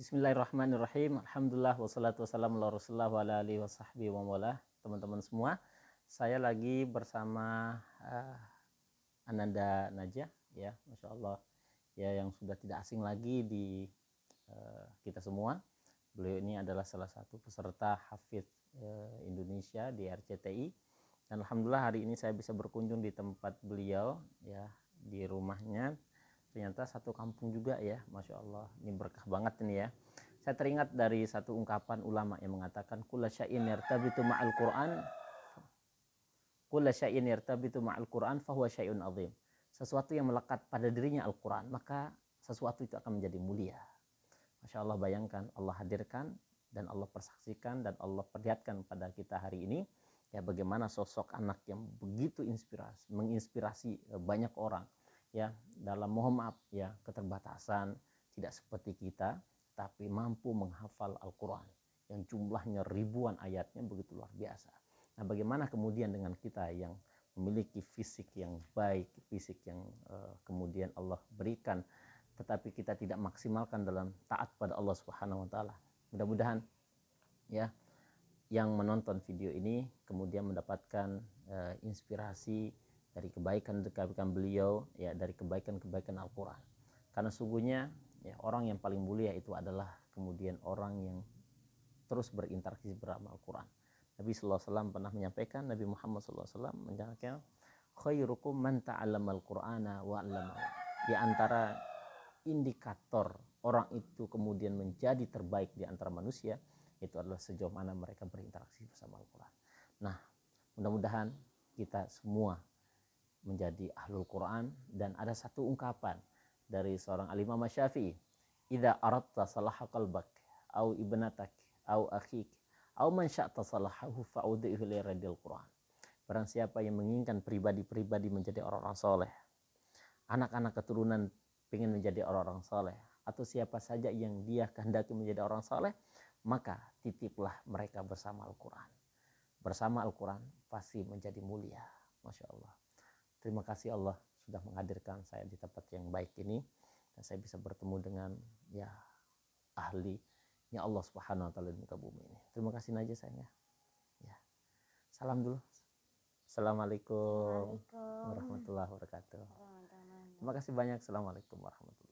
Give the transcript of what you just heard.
Bismillahirrahmanirrahim. Alhamdulillah wassalatu wassalamu ala Rasulillah wa alihi wa Teman-teman semua, saya lagi bersama uh, Ananda Najah ya, Masya Allah ya yang sudah tidak asing lagi di uh, kita semua. Beliau ini adalah salah satu peserta Hafid uh, eh, Indonesia di RCTI. Dan alhamdulillah hari ini saya bisa berkunjung di tempat beliau ya di rumahnya ternyata satu kampung juga ya masya Allah ini berkah banget ini ya saya teringat dari satu ungkapan ulama yang mengatakan kula syai'in yartabitu ma'al Qur'an kula syai'in yartabitu ma'al Qur'an fahuwa syai'un azim sesuatu yang melekat pada dirinya Al-Qur'an maka sesuatu itu akan menjadi mulia Masya Allah bayangkan Allah hadirkan dan Allah persaksikan dan Allah perlihatkan pada kita hari ini ya bagaimana sosok anak yang begitu inspirasi menginspirasi eh, banyak orang ya dalam mohon maaf ya keterbatasan tidak seperti kita tapi mampu menghafal Al-Quran yang jumlahnya ribuan ayatnya begitu luar biasa. Nah bagaimana kemudian dengan kita yang memiliki fisik yang baik, fisik yang uh, kemudian Allah berikan, tetapi kita tidak maksimalkan dalam taat pada Allah Subhanahu Wa Taala. Mudah-mudahan ya yang menonton video ini kemudian mendapatkan uh, inspirasi dari kebaikan kebaikan beliau ya dari kebaikan kebaikan Al-Qur'an karena sungguhnya ya orang yang paling mulia itu adalah kemudian orang yang terus berinteraksi bersama Al-Qur'an Nabi SAW pernah menyampaikan Nabi Muhammad SAW menyampaikan khairukum man ta'allamal Qur'ana wa 'allamahu di antara indikator orang itu kemudian menjadi terbaik di antara manusia itu adalah sejauh mana mereka berinteraksi bersama Al-Qur'an. Nah, mudah-mudahan kita semua menjadi ahlul Quran dan ada satu ungkapan dari seorang alimah Syafi'i idza aradta salaha qalbak au ibnatak au akhik au man sya'ta salahahu fa'udihi radil Quran barang siapa yang menginginkan pribadi-pribadi menjadi orang-orang soleh anak-anak keturunan ingin menjadi orang-orang soleh atau siapa saja yang dia kehendaki menjadi orang soleh maka titiplah mereka bersama Al-Quran bersama Al-Quran pasti menjadi mulia Masya Allah Terima kasih Allah sudah menghadirkan saya di tempat yang baik ini dan saya bisa bertemu dengan ya ahli ahlinya Allah Subhanahu wa taala di muka bumi ini. Terima kasih Najis saya ya. ya. Salam dulu. Assalamualaikum warahmatullahi wabarakatuh. Terima kasih banyak. Assalamualaikum warahmatullahi wabarakatuh.